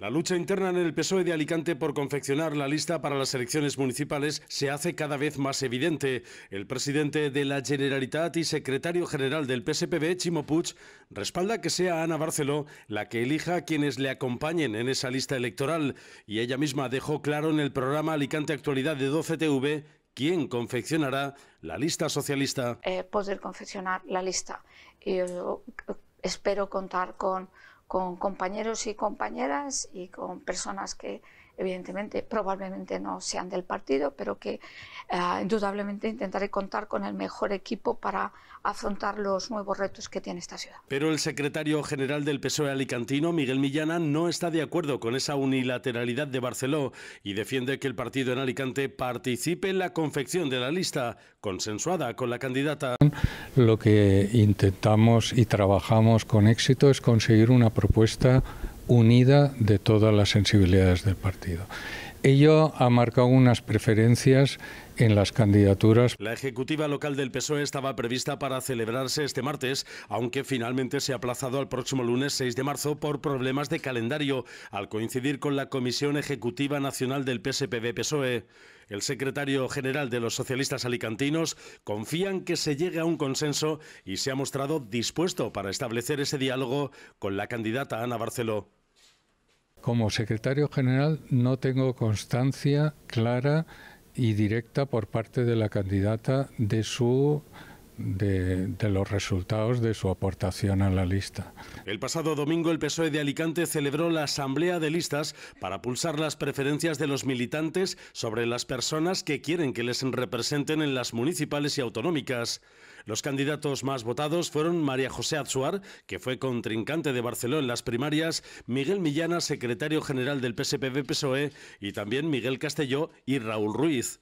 La lucha interna en el PSOE de Alicante por confeccionar la lista para las elecciones municipales se hace cada vez más evidente. El presidente de la Generalitat y secretario general del PSPB, Chimo Puig, respalda que sea Ana Barceló la que elija a quienes le acompañen en esa lista electoral y ella misma dejó claro en el programa Alicante Actualidad de 12TV quién confeccionará la lista socialista. Eh, poder confeccionar la lista. Yo eh, espero contar con con compañeros y compañeras y con personas que, evidentemente probablemente no sean del partido, pero que ah, indudablemente intentaré contar con el mejor equipo para afrontar los nuevos retos que tiene esta ciudad. Pero el secretario general del PSOE alicantino, Miguel Millana, no está de acuerdo con esa unilateralidad de Barceló y defiende que el partido en Alicante participe en la confección de la lista consensuada con la candidata. Lo que intentamos y trabajamos con éxito es conseguir una propuesta unida de todas las sensibilidades del partido. Ello ha marcado unas preferencias en las candidaturas. La ejecutiva local del PSOE estaba prevista para celebrarse este martes, aunque finalmente se ha aplazado al próximo lunes 6 de marzo por problemas de calendario, al coincidir con la Comisión Ejecutiva Nacional del PSPB-PSOE. El secretario general de los socialistas alicantinos en que se llegue a un consenso y se ha mostrado dispuesto para establecer ese diálogo con la candidata Ana Barceló. Como secretario general no tengo constancia clara y directa por parte de la candidata de su de, los resultados de su aportación a la lista. El pasado domingo el PSOE de Alicante celebró la asamblea de listas para pulsar las preferencias de los militantes sobre las personas que quieren que les representen en las municipales y autonómicas. Los candidatos más votados fueron María José Azuar, que fue contrincante de Barcelona en las primarias, Miguel Millana, secretario general del PSPB-PSOE, y también Miguel Castelló y Raúl Ruiz.